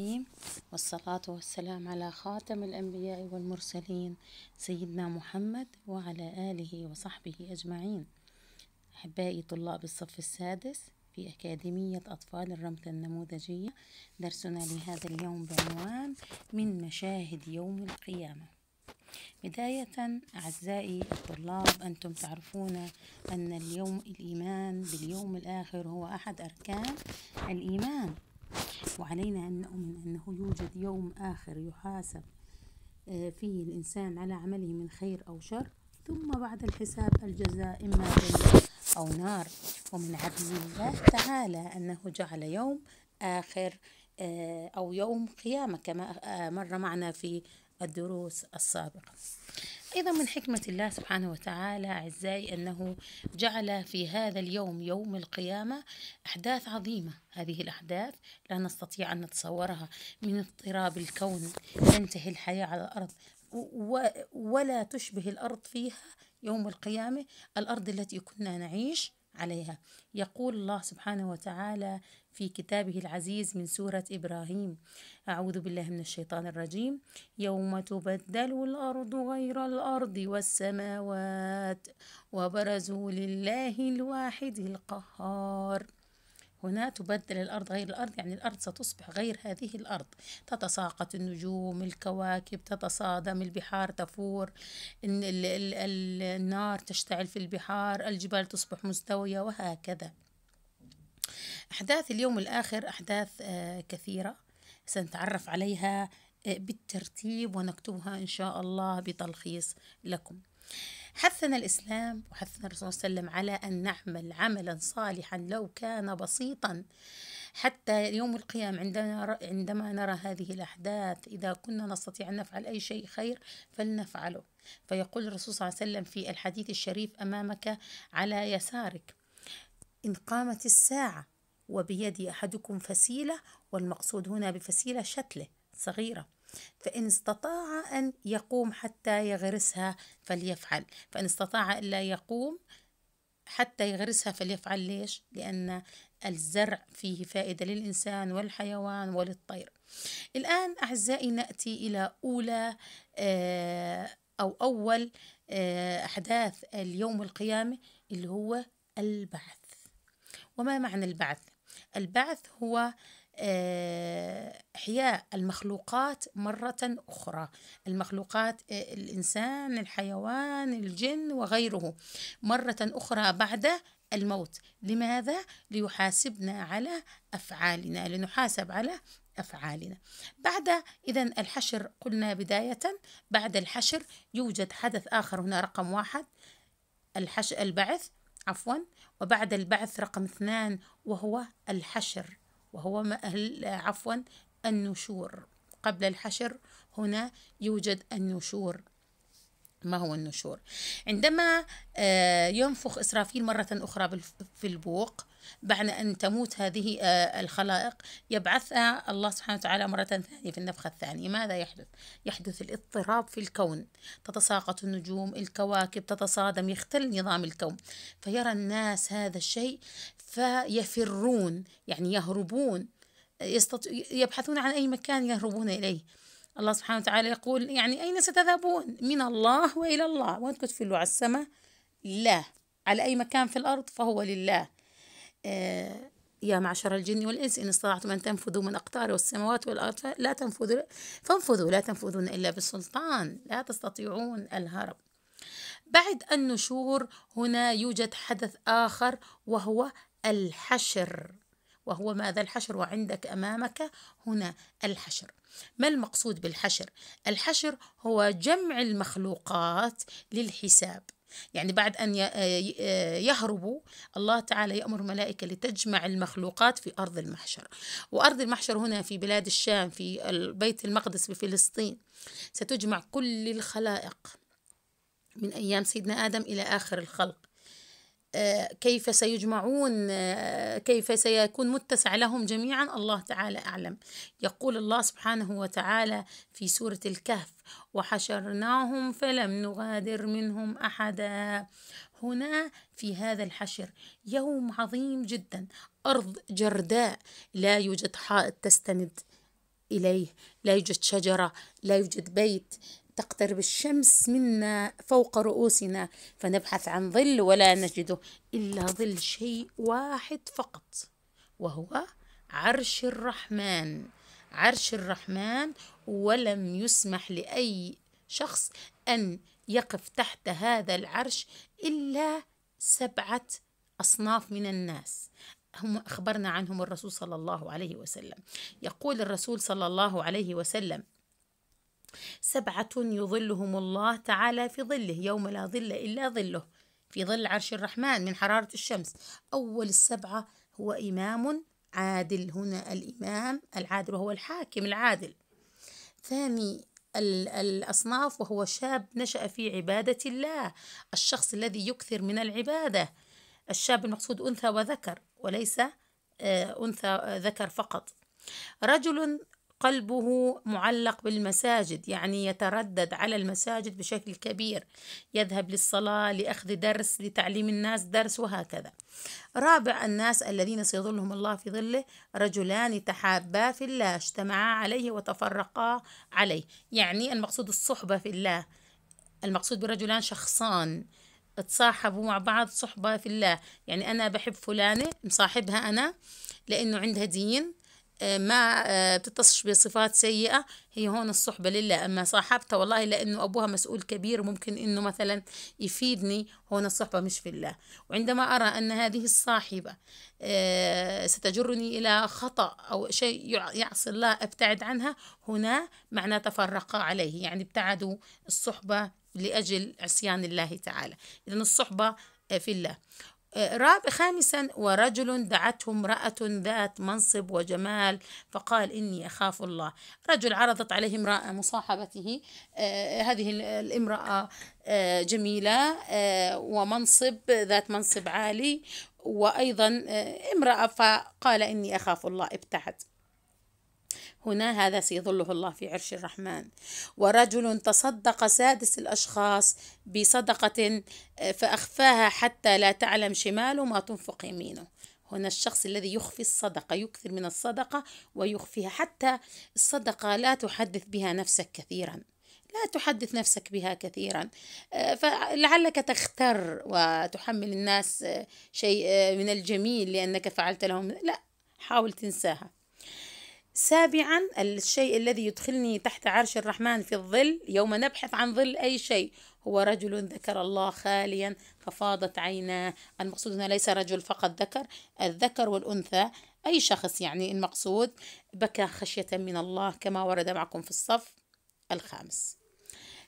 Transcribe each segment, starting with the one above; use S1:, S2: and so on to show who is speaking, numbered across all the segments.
S1: الرحيم والصلاة والسلام على خاتم الأنبياء والمرسلين سيدنا محمد وعلى آله وصحبه أجمعين أحبائي طلاب الصف السادس في أكاديمية أطفال الرمل النموذجية درسنا لهذا اليوم بعنوان من مشاهد يوم القيامة بداية أعزائي الطلاب أنتم تعرفون أن اليوم الإيمان باليوم الآخر هو أحد أركان الإيمان وعلينا أن نؤمن أنه يوجد يوم آخر يحاسب آه، فيه الإنسان على عمله من خير أو شر ثم بعد الحساب الجزاء إما جنة أو نار ومن عدل الله تعالى أنه جعل يوم آخر آه، أو يوم قيامة كما آه، مر معنا في الدروس السابقة أيضا من حكمة الله سبحانه وتعالى أعزائي أنه جعل في هذا اليوم يوم القيامة أحداث عظيمة هذه الأحداث لا نستطيع أن نتصورها من اضطراب الكون تنتهي الحياة على الأرض ولا تشبه الأرض فيها يوم القيامة الأرض التي كنا نعيش عليها يقول الله سبحانه وتعالى في كتابه العزيز من سورة إبراهيم أعوذ بالله من الشيطان الرجيم يوم تبدل الأرض غير الأرض والسماوات وبرزوا لله الواحد القهار هنا تبدل الأرض غير الأرض يعني الأرض ستصبح غير هذه الأرض تتساقط النجوم الكواكب تتصادم البحار تفور النار تشتعل في البحار الجبال تصبح مستوية وهكذا أحداث اليوم الآخر أحداث آه، كثيرة سنتعرف عليها آه، بالترتيب ونكتبها إن شاء الله بتلخيص لكم حثنا الإسلام وحثنا الرسول صلى الله عليه وسلم على أن نعمل عملا صالحا لو كان بسيطا حتى يوم القيامة عندنا عندما نرى هذه الأحداث إذا كنا نستطيع أن نفعل أي شيء خير فلنفعله فيقول الرسول صلى الله عليه وسلم في الحديث الشريف أمامك على يسارك إن قامت الساعة وبيد أحدكم فسيلة والمقصود هنا بفسيلة شتلة صغيرة فإن استطاع أن يقوم حتى يغرسها فليفعل فإن استطاع ألا يقوم حتى يغرسها فليفعل ليش؟ لأن الزرع فيه فائدة للإنسان والحيوان وللطير الآن أعزائي نأتي إلى أولى آه، أو أول آه، أحداث اليوم القيامة اللي هو البعث وما معنى البعث؟ البعث هو إحياء آه، المخلوقات مرة أخرى المخلوقات آه، الإنسان الحيوان الجن وغيره مرة أخرى بعد الموت لماذا؟ ليحاسبنا على أفعالنا لنحاسب على أفعالنا بعد إذا الحشر قلنا بداية بعد الحشر يوجد حدث آخر هنا رقم واحد الحش البعث عفوا وبعد البعث رقم اثنان وهو الحشر وهو عفوا النشور قبل الحشر هنا يوجد النشور ما هو النشور عندما آه، ينفخ إسرافيل مرة أخرى في البوق بعد أن تموت هذه آه، الخلائق يبعثها الله سبحانه وتعالى مرة ثانية في النفخة الثانية ماذا يحدث؟ يحدث الاضطراب في الكون تتساقط النجوم الكواكب تتصادم يختل نظام الكون فيرى الناس هذا الشيء فيفرون يعني يهربون يستط... يبحثون عن أي مكان يهربون إليه الله سبحانه وتعالى يقول يعني أين ستذهبون من الله وإلى الله وأنت كنت في على السماء لله على أي مكان في الأرض فهو لله يا معشر الجن والإنس إن استطعتم أن تنفذوا من أقطار السماوات والأرض لا تنفذوا فانفذوا لا تنفذون إلا بالسلطان لا تستطيعون الهرب بعد النشور هنا يوجد حدث آخر وهو الحشر وهو ماذا الحشر وعندك أمامك هنا الحشر ما المقصود بالحشر؟ الحشر هو جمع المخلوقات للحساب يعني بعد أن آه، آه، يهربوا الله تعالى يأمر ملائكة لتجمع المخلوقات في أرض المحشر وأرض المحشر هنا في بلاد الشام في بيت المقدس بفلسطين ستجمع كل الخلائق من أيام سيدنا آدم إلى آخر الخلق كيف سيجمعون كيف سيكون متسع لهم جميعا الله تعالى أعلم يقول الله سبحانه وتعالى في سورة الكهف وحشرناهم فلم نغادر منهم أحدا هنا في هذا الحشر يوم عظيم جدا أرض جرداء لا يوجد حائط تستند إليه لا يوجد شجرة لا يوجد بيت تقترب الشمس منا فوق رؤوسنا فنبحث عن ظل ولا نجده إلا ظل شيء واحد فقط وهو عرش الرحمن عرش الرحمن ولم يسمح لأي شخص أن يقف تحت هذا العرش إلا سبعة أصناف من الناس هم أخبرنا عنهم الرسول صلى الله عليه وسلم يقول الرسول صلى الله عليه وسلم سبعة يظلهم الله تعالى في ظله يوم لا ظل إلا ظله في ظل عرش الرحمن من حرارة الشمس أول السبعة هو إمام عادل هنا الإمام العادل وهو الحاكم العادل ثاني الأصناف وهو شاب نشأ في عبادة الله الشخص الذي يكثر من العبادة الشاب المقصود أنثى وذكر وليس آه، أنثى آه، ذكر فقط رجل قلبه معلق بالمساجد يعني يتردد على المساجد بشكل كبير يذهب للصلاة لأخذ درس لتعليم الناس درس وهكذا رابع الناس الذين سيظلهم الله في ظله رجلان تحابا في الله اجتمعا عليه وتفرقا عليه يعني المقصود الصحبة في الله المقصود برجلان شخصان تصاحبوا مع بعض صحبة في الله يعني أنا بحب فلانة مصاحبها أنا لأنه عندها دين ما آه، بتتصش بصفات سيئة هي هون الصحبة لله أما صاحبتها والله لأنه أبوها مسؤول كبير ممكن أنه مثلا يفيدني هون الصحبة مش في الله وعندما أرى أن هذه الصاحبة آه، ستجرني إلى خطأ أو شيء يعصي الله أبتعد عنها هنا معناه تفرقا عليه يعني ابتعدوا الصحبة لأجل عصيان الله تعالى إذا الصحبة آه، في الله رابع خامسا ورجل دعته امرأة ذات منصب وجمال فقال إني أخاف الله رجل عرضت عليه امرأة مصاحبته آه، هذه الامرأة آه، جميلة آه، ومنصب ذات منصب عالي وأيضا امرأة فقال إني أخاف الله ابتعد هنا هذا سيظله الله في عرش الرحمن ورجل تصدق سادس الأشخاص بصدقة آه، فأخفاها حتى لا تعلم شماله ما تنفق يمينه هنا الشخص الذي يخفي الصدقة يكثر من الصدقة ويخفيها حتى الصدقة لا تحدث بها نفسك كثيرا لا تحدث نفسك بها كثيرا آه، فلعلك تختر وتحمل الناس آه، شيء من الجميل لأنك فعلت لهم لا حاول تنساها سابعا الشيء الذي يدخلني تحت عرش الرحمن في الظل يوم نبحث عن ظل أي شيء هو رجل ذكر الله خاليا ففاضت عيناه المقصود هنا ليس رجل فقط ذكر الذكر والأنثى أي شخص يعني المقصود بكى خشية من الله كما ورد معكم في الصف الخامس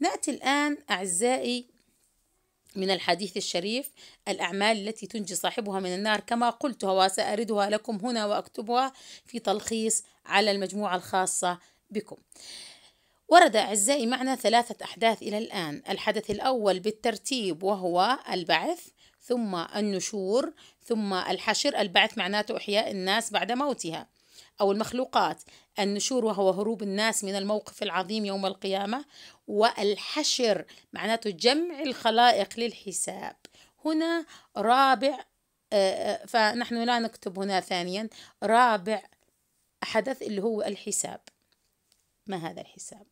S1: نأتي الآن أعزائي من الحديث الشريف الأعمال التي تنجي صاحبها من النار كما قلتها وسأردها لكم هنا وأكتبها في تلخيص على المجموعة الخاصة بكم ورد أعزائي معنا ثلاثة أحداث إلى الآن الحدث الأول بالترتيب وهو البعث ثم النشور ثم الحشر البعث معناته إحياء الناس بعد موتها أو المخلوقات النشور وهو هروب الناس من الموقف العظيم يوم القيامة والحشر معناته جمع الخلائق للحساب هنا رابع آه، آه، فنحن لا نكتب هنا ثانيا رابع حدث اللي هو الحساب ما هذا الحساب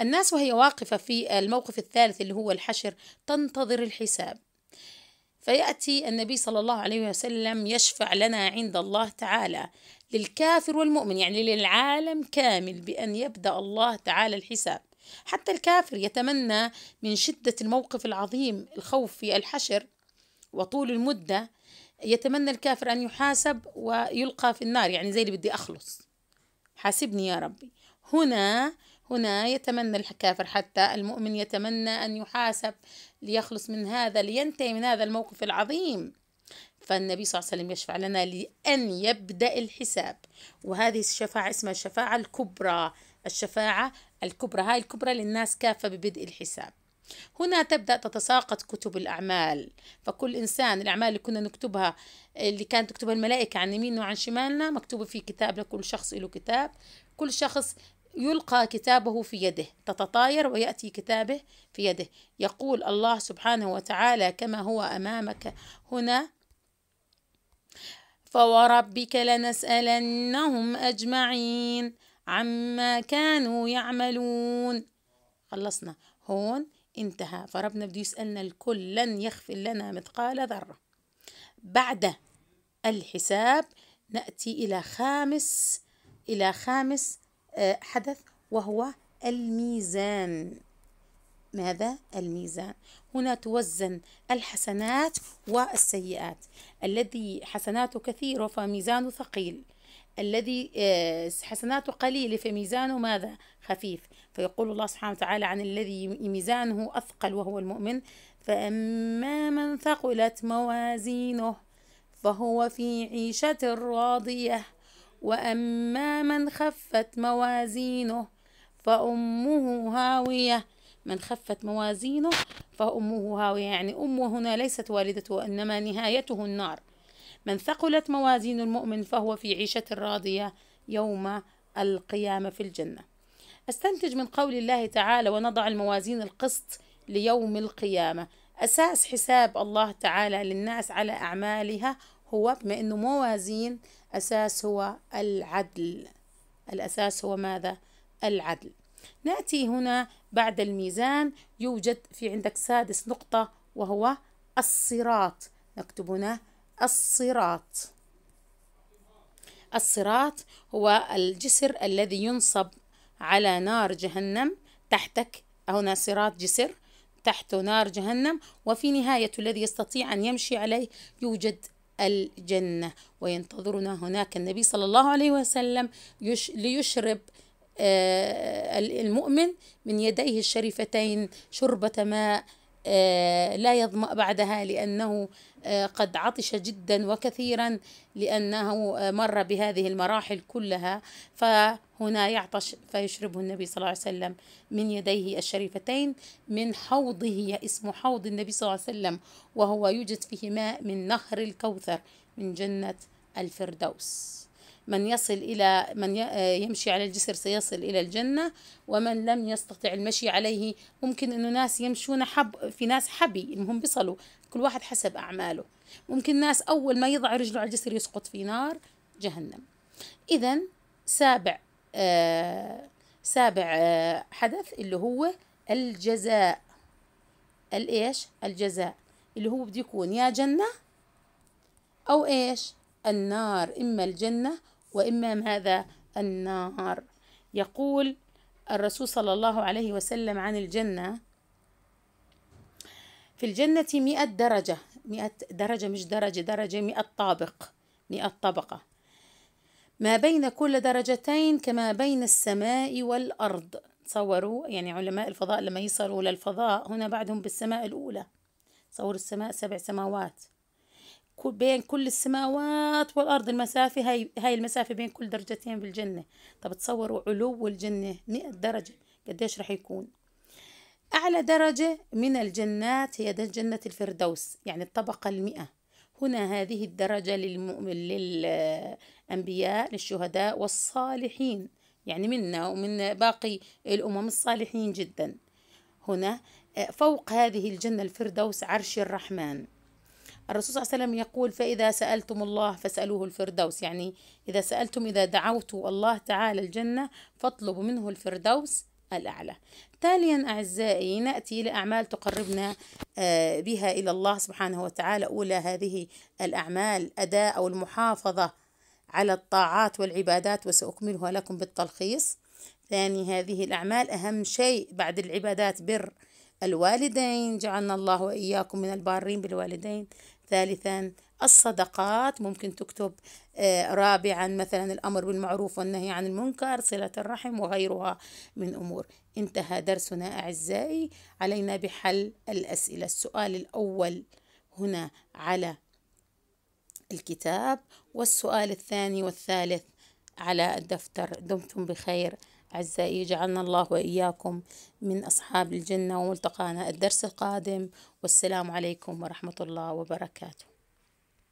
S1: الناس وهي واقفة في الموقف الثالث اللي هو الحشر تنتظر الحساب فيأتي النبي صلى الله عليه وسلم يشفع لنا عند الله تعالى للكافر والمؤمن يعني للعالم كامل بأن يبدأ الله تعالى الحساب حتى الكافر يتمنى من شدة الموقف العظيم الخوف في الحشر وطول المدة يتمنى الكافر أن يحاسب ويلقى في النار يعني زي اللي بدي أخلص حاسبني يا ربي هنا هنا يتمنى الكافر حتى المؤمن يتمنى أن يحاسب ليخلص من هذا لينتهي من هذا الموقف العظيم فالنبي صلى الله عليه وسلم يشفع لنا لأن يبدأ الحساب وهذه الشفاعة اسمها الشفاعة الكبرى الشفاعة الكبرى هاي الكبرى للناس كافة ببدء الحساب هنا تبدأ تتساقط كتب الأعمال فكل إنسان الأعمال اللي كنا نكتبها اللي كانت تكتبها الملائكة عن يميننا وعن شمالنا مكتوبة في كتاب لكل شخص له كتاب كل شخص يلقى كتابه في يده تتطاير ويأتي كتابه في يده يقول الله سبحانه وتعالى كما هو أمامك هنا فوربك لنسألنهم أجمعين عما كانوا يعملون خلصنا هون انتهى فربنا بده يسألنا الكل لن يخفي لنا مثقال ذرة بعد الحساب نأتي إلى خامس إلى خامس آه، حدث وهو الميزان ماذا؟ الميزان هنا توزن الحسنات والسيئات الذي حسناته كثيرة فميزانه ثقيل الذي آه، حسناته قليلة فميزانه ماذا؟ خفيف فيقول الله سبحانه وتعالى عن الذي ميزانه أثقل وهو المؤمن فأما من ثقلت موازينه فهو في عيشة راضية وأما من خفت موازينه فأمه هاوية من خفت موازينه فأمه هاوية يعني أمه هنا ليست والدته وإنما نهايته النار من ثقلت موازين المؤمن فهو في عيشة راضية يوم القيامة في الجنة أستنتج من قول الله تعالى ونضع الموازين القسط ليوم القيامة أساس حساب الله تعالى للناس على أعمالها هو بما أنه موازين أساس هو العدل الأساس هو ماذا؟ العدل نأتي هنا بعد الميزان يوجد في عندك سادس نقطة وهو الصراط نكتب هنا الصراط الصراط هو الجسر الذي ينصب على نار جهنم تحتك هنا صراط جسر تحته نار جهنم وفي نهاية الذي يستطيع أن يمشي عليه يوجد الجنة وينتظرنا هناك النبي صلى الله عليه وسلم ليشرب آه، المؤمن من يديه الشريفتين شربة ماء آه، لا يظمأ بعدها لأنه آه، قد عطش جدا وكثيرا لأنه مر بهذه المراحل كلها فهنا يعطش فيشربه النبي صلى الله عليه وسلم من يديه الشريفتين من حوضه اسم حوض النبي صلى الله عليه وسلم وهو يوجد فيه ماء من نهر الكوثر من جنة الفردوس من يصل إلى من آه، يمشي على الجسر سيصل إلى الجنة ومن لم يستطع المشي عليه ممكن إنه ناس يمشون حب في ناس حبي المهم بيصلوا كل واحد حسب أعماله ممكن ناس أول ما يضع رجله على الجسر يسقط في نار جهنم إذا سابع آه سابع آه حدث اللي هو الجزاء الإيش الجزاء اللي هو بده يكون يا جنة أو إيش النار إما الجنة وإمام هذا النار يقول الرسول صلى الله عليه وسلم عن الجنة في الجنة مئة درجة مئة درجة مش درجة درجة مئة طابق مئة طبقة ما بين كل درجتين كما بين السماء والأرض تصوروا يعني علماء الفضاء لما يصلوا للفضاء هنا بعدهم بالسماء الأولى تصوروا السماء سبع سماوات بين كل السماوات والأرض المسافة هاي, هاي المسافة بين كل درجتين بالجنة طب تصوروا علو الجنة 100 درجة قديش راح يكون أعلى درجة من الجنات هي جنة الفردوس يعني الطبقة المئة هنا هذه الدرجة للمؤمن للأنبياء للشهداء والصالحين يعني منا ومن باقي الأمم الصالحين جدا هنا فوق هذه الجنة الفردوس عرش الرحمن الرسول صلى الله عليه وسلم يقول فإذا سألتم الله فاسألوه الفردوس يعني إذا سألتم إذا دعوتوا الله تعالى الجنة فاطلبوا منه الفردوس الأعلى تاليا أعزائي نأتي لأعمال تقربنا آه، بها إلى الله سبحانه وتعالى أولى هذه الأعمال أداء أو المحافظة على الطاعات والعبادات وسأكملها لكم بالتلخيص ثاني هذه الأعمال أهم شيء بعد العبادات بر الوالدين جعلنا الله وإياكم من البارين بالوالدين ثالثا الصدقات ممكن تكتب آه، رابعا مثلا الأمر بالمعروف والنهي عن المنكر صلة الرحم وغيرها من أمور انتهى درسنا أعزائي علينا بحل الأسئلة السؤال الأول هنا على الكتاب والسؤال الثاني والثالث على الدفتر دمتم بخير أعزائي جعلنا الله وإياكم من أصحاب الجنة وملتقانا الدرس القادم والسلام عليكم ورحمة الله وبركاته